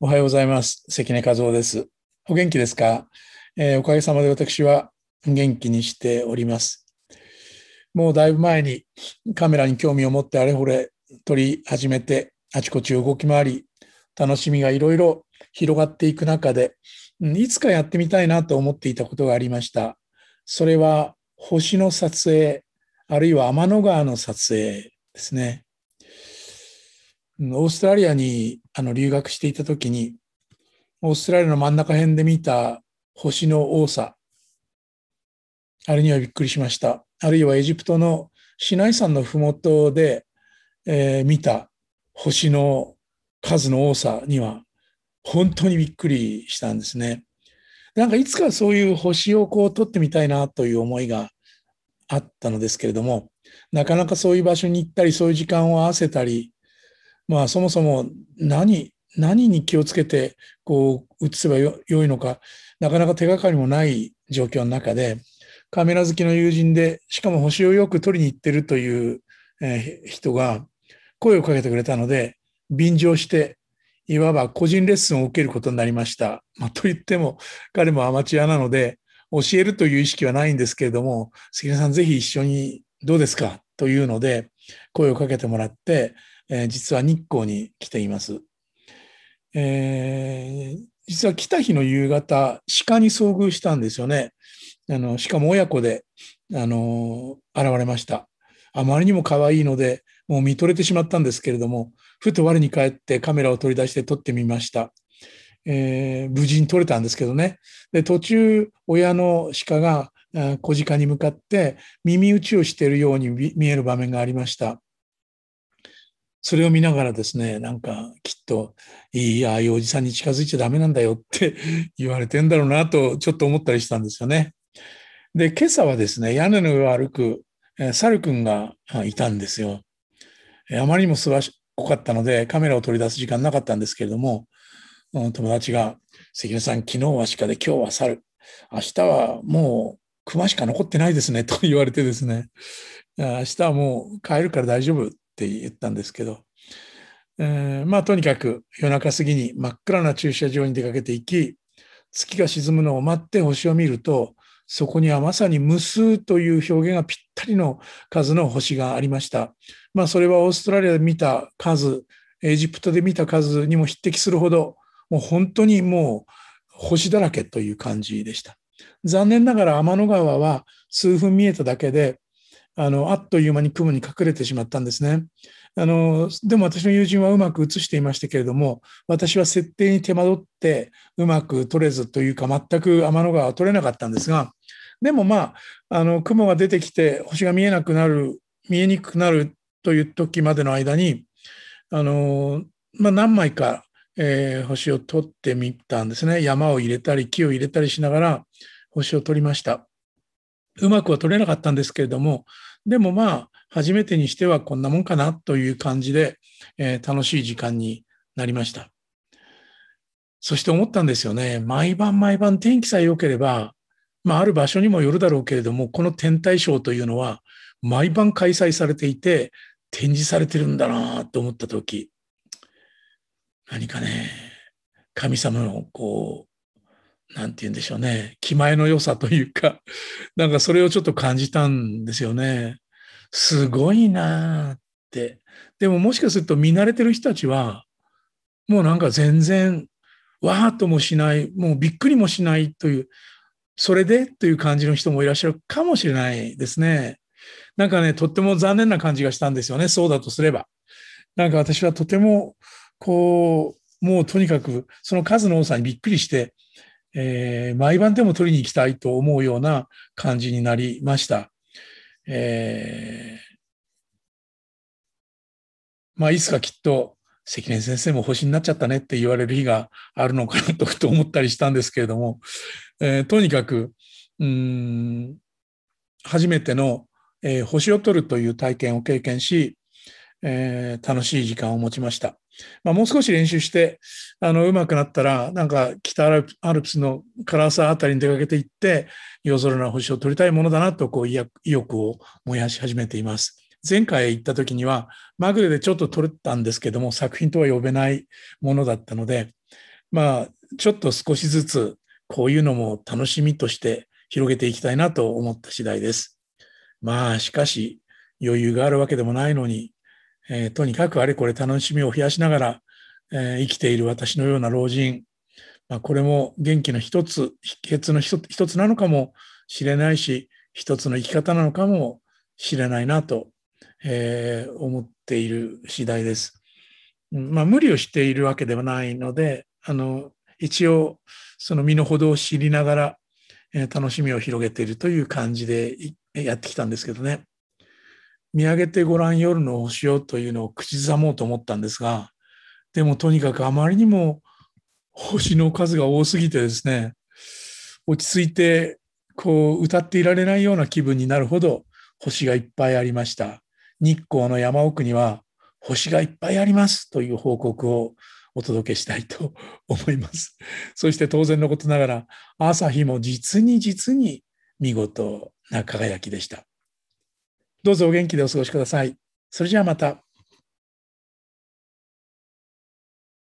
おはようございます。関根和夫です。お元気ですか、えー、おかげさまで私は元気にしております。もうだいぶ前にカメラに興味を持ってあれこれ撮り始めて、あちこち動き回り、楽しみがいろいろ広がっていく中で、いつかやってみたいなと思っていたことがありました。それは星の撮影、あるいは天の川の撮影ですね。オーストラリアにあの留学していた時にオーストラリアの真ん中辺で見た星の多さあれにはびっくりしましたあるいはエジプトの市内山の麓で、えー、見た星の数の多さには本当にびっくりしたんですね。なんかいつかそういう星をこう撮ってみたいなという思いがあったのですけれども、なかなかそういう場所に行ったり、そういう時間を合わせたりまあ、そもそも何、何に気をつけて、こう、移せばよいのか、なかなか手がかりもない状況の中で、カメラ好きの友人で、しかも星をよく撮りに行ってるという、えー、人が声をかけてくれたので、便乗して、いわば個人レッスンを受けることになりました。まあ、と言っても、彼もアマチュアなので、教えるという意識はないんですけれども、関根さん、ぜひ一緒にどうですかというので、声をかけてもらって、えー、実は日光に来ています。えー、実は来た日の夕方、鹿に遭遇したんですよね。あのしかも親子で、あの現れました。あまりにも可愛いので、もう見とれてしまったんですけれども、ふと我に返ってカメラを取り出して撮ってみました。えー、無事に撮れたんですけどね。で、途中、親の鹿が小鹿に向かって耳打ちをしているように見える場面がありました。それを見ながらですね、なんかきっと、いい、ああいうおじさんに近づいちゃダメなんだよって 言われてんだろうなと、ちょっと思ったりしたんですよね。で、今朝はですね、屋根の上を歩く、えー、猿くんがいたんですよ。あまりにも素晴らし濃かったので、カメラを取り出す時間なかったんですけれども、友達が、関根さん、昨日は鹿で、今日は猿、明日はもう熊しか残ってないですね、と言われてですね、明日はもう帰るから大丈夫って言ったんですけど、えー、まあとにかく夜中過ぎに真っ暗な駐車場に出かけていき月が沈むのを待って星を見るとそこにはまさに無数という表現がぴったりの数の星がありました。まあそれはオーストラリアで見た数エジプトで見た数にも匹敵するほどもう本当にもう星だらけという感じでした。残念ながら天の川は数分見えただけであの、あっという間に雲に隠れてしまったんですね。あの、でも私の友人はうまく映していましたけれども、私は設定に手間取って、うまく撮れずというか、全く天の川は撮れなかったんですが、でもまあ、あの、雲が出てきて、星が見えなくなる、見えにくくなるという時までの間に、あの、まあ、何枚か、えー、星を撮ってみたんですね。山を入れたり、木を入れたりしながら、星を撮りました。うまくは取れなかったんですけれども、でもまあ、初めてにしてはこんなもんかなという感じで、えー、楽しい時間になりました。そして思ったんですよね。毎晩毎晩天気さえ良ければ、まあ、ある場所にもよるだろうけれども、この天体ショーというのは、毎晩開催されていて、展示されてるんだなと思った時、何かね、神様のこうなんて言うんでしょうね、気前の良さというか、なんかそれをちょっと感じたんですよね。すごいなーって。でももしかすると見慣れてる人たちは、もうなんか全然、わーっともしない、もうびっくりもしないという、それでという感じの人もいらっしゃるかもしれないですね。なんかね、とっても残念な感じがしたんですよね、そうだとすれば。なんか私はとても、こう、もうとにかくその数の多さにびっくりして、えー、毎晩でも取りに行きたいと思うような感じになりました。えー、まあ、いつかきっと関根先生も星になっちゃったねって言われる日があるのかなとふと思ったりしたんですけれども、えー、とにかくうん初めての、えー、星を取るという体験を経験し、えー、楽しい時間を持ちました。まあ、もう少し練習して、あの、うまくなったら、なんか北アルプスの唐沢あたりに出かけていって、夜空の星を撮りたいものだなと、こう、意欲を燃やし始めています。前回行った時には、マグレでちょっと撮れたんですけども、作品とは呼べないものだったので、まあ、ちょっと少しずつ、こういうのも楽しみとして広げていきたいなと思った次第です。まあ、しかし、余裕があるわけでもないのに、えー、とにかくあれこれ楽しみを増やしながら、えー、生きている私のような老人、まあ、これも元気の一つ、秘訣の一つなのかもしれないし、一つの生き方なのかもしれないなと、えー、思っている次第です。まあ、無理をしているわけではないので、あの、一応、その身の程を知りながら、え楽しみを広げているという感じでやってきたんですけどね。見上げてごらん夜の星をというのを口ずさもうと思ったんですが、でもとにかくあまりにも星の数が多すぎてですね、落ち着いてこう歌っていられないような気分になるほど星がいっぱいありました。日光の山奥には星がいっぱいありますという報告をお届けしたいと思います。そして当然のことながら朝日も実に実に見事な輝きでした。どうぞお元気でお過ごしください。それじゃあまた。